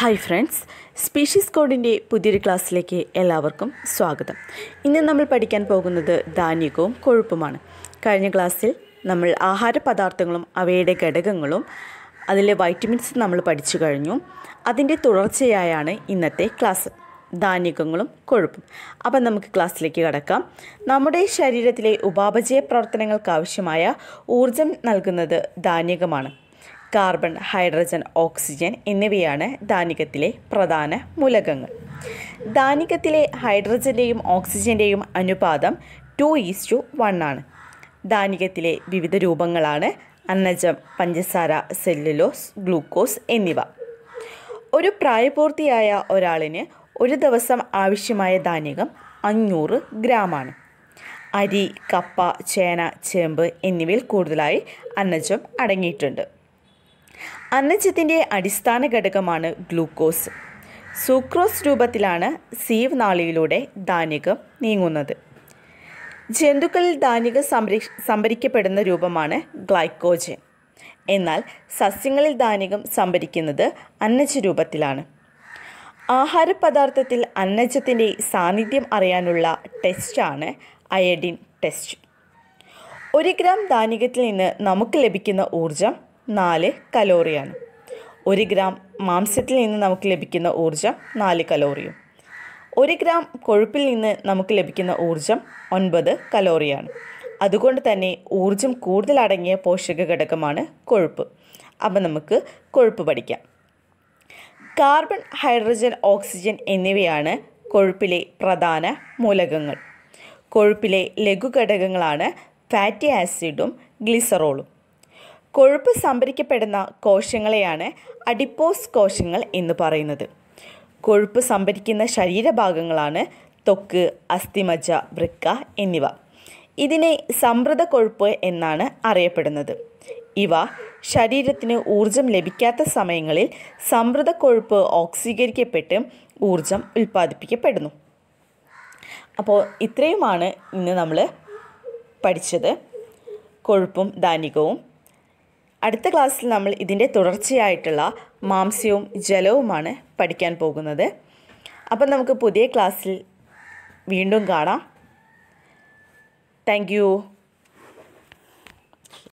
hi friends species കോഡിൻ്റെ പുതിയൊരു ക്ലാസ്സിലേക്ക് എല്ലാവർക്കും സ്വാഗതം ഇന്ന് നമ്മൾ പഠിക്കാൻ പോകുന്നത് ധാന്യകവും കൊഴുപ്പുമാണ് കഴിഞ്ഞ ക്ലാസ്സിൽ നമ്മൾ ആഹാര പദാർത്ഥങ്ങളും അവയുടെ ഘടകങ്ങളും അതിലെ വൈറ്റമിൻസ് നമ്മൾ പഠിച്ചു കഴിഞ്ഞു അതിൻ്റെ തുടർച്ചയായാണ് ഇന്നത്തെ ക്ലാസ് ധാന്യകങ്ങളും കൊഴുപ്പും അപ്പം നമുക്ക് ക്ലാസ്സിലേക്ക് കടക്കാം നമ്മുടെ ശരീരത്തിലെ ഉപാപചയ പ്രവർത്തനങ്ങൾക്കാവശ്യമായ ഊർജം നൽകുന്നത് ധാന്യകമാണ് കാർബൺ ഹൈഡ്രജൻ ഓക്സിജൻ എന്നിവയാണ് ധാന്യകത്തിലെ പ്രധാന മൂലകങ്ങൾ ധാന്യകത്തിലെ ഹൈഡ്രജൻ്റെയും ഓക്സിജൻ്റെയും അനുപാതം ടു ഈസ് ടു വൺ ആണ് ധാന്യകത്തിലെ വിവിധ രൂപങ്ങളാണ് അന്നജം പഞ്ചസാര സെല്ലുലോസ് ഗ്ലൂക്കോസ് എന്നിവ ഒരു പ്രായപൂർത്തിയായ ഒരാളിന് ഒരു ദിവസം ആവശ്യമായ ധാന്യകം അഞ്ഞൂറ് ഗ്രാമാണ് അരി കപ്പ ചേന ചേമ്പ് എന്നിവയിൽ കൂടുതലായി അന്നജം അടങ്ങിയിട്ടുണ്ട് അന്നജത്തിൻ്റെ അടിസ്ഥാന ഘടകമാണ് ഗ്ലൂക്കോസ് സൂക്രോസ് രൂപത്തിലാണ് സീവ് നാളിയിലൂടെ ധാന്യകം നീങ്ങുന്നത് ജന്തുക്കളിൽ ധാന്യകം സംരക്ഷ സംഭരിക്കപ്പെടുന്ന രൂപമാണ് ഗ്ലൈക്കോജൻ എന്നാൽ സസ്യങ്ങളിൽ ധാന്യകം സംഭരിക്കുന്നത് അന്നജ രൂപത്തിലാണ് ആഹാരപദാർത്ഥത്തിൽ അന്നജത്തിൻ്റെ സാന്നിധ്യം അറിയാനുള്ള ടെസ്റ്റാണ് അയഡിൻ ടെസ്റ്റ് ഒരു ഗ്രാം ധാന്യകത്തിൽ നിന്ന് നമുക്ക് ലഭിക്കുന്ന ഊർജം നാല് കലോറിയാണ് ഒരു ഗ്രാം മാംസത്തിൽ നിന്ന് നമുക്ക് ലഭിക്കുന്ന ഊർജം നാല് കലോറിയും ഒരു ഗ്രാം കൊഴുപ്പിൽ നിന്ന് നമുക്ക് ലഭിക്കുന്ന ഊർജം ഒൻപത് കലോറിയാണ് അതുകൊണ്ട് തന്നെ ഊർജം കൂടുതൽ പോഷക ഘടകമാണ് കൊഴുപ്പ് അപ്പം നമുക്ക് കൊഴുപ്പ് പഠിക്കാം കാർബൺ ഹൈഡ്രജൻ ഓക്സിജൻ എന്നിവയാണ് കൊഴുപ്പിലെ പ്രധാന മൂലകങ്ങൾ കൊഴുപ്പിലെ ലഘുഘടകങ്ങളാണ് ഫാറ്റി ആസിഡും ഗ്ലിസറോളും കൊഴുപ്പ് സംഭരിക്കപ്പെടുന്ന കോശങ്ങളെയാണ് അഡിപ്പോസ് കോശങ്ങൾ എന്ന് പറയുന്നത് കൊഴുപ്പ് സംഭരിക്കുന്ന ശരീരഭാഗങ്ങളാണ് തൊക്ക് അസ്ഥിമജ്ജ വൃക്ക എന്നിവ ഇതിനെ സമ്പ്രദ കൊഴുപ്പ് എന്നാണ് അറിയപ്പെടുന്നത് ഇവ ശരീരത്തിന് ഊർജം ലഭിക്കാത്ത സമയങ്ങളിൽ സമ്പ്രദ കൊഴുപ്പ് ഓക്സീകരിക്കപ്പെട്ട് ഊർജം ഉൽപ്പാദിപ്പിക്കപ്പെടുന്നു അപ്പോൾ ഇത്രയുമാണ് ഇന്ന് നമ്മൾ പഠിച്ചത് കൊഴുപ്പും ധാന്യകവും അടുത്ത ക്ലാസ്സിൽ നമ്മൾ ഇതിൻ്റെ തുടർച്ചയായിട്ടുള്ള മാംസ്യവും ജലവുമാണ് പഠിക്കാൻ പോകുന്നത് അപ്പം നമുക്ക് പുതിയ ക്ലാസ്സിൽ വീണ്ടും കാണാം താങ്ക്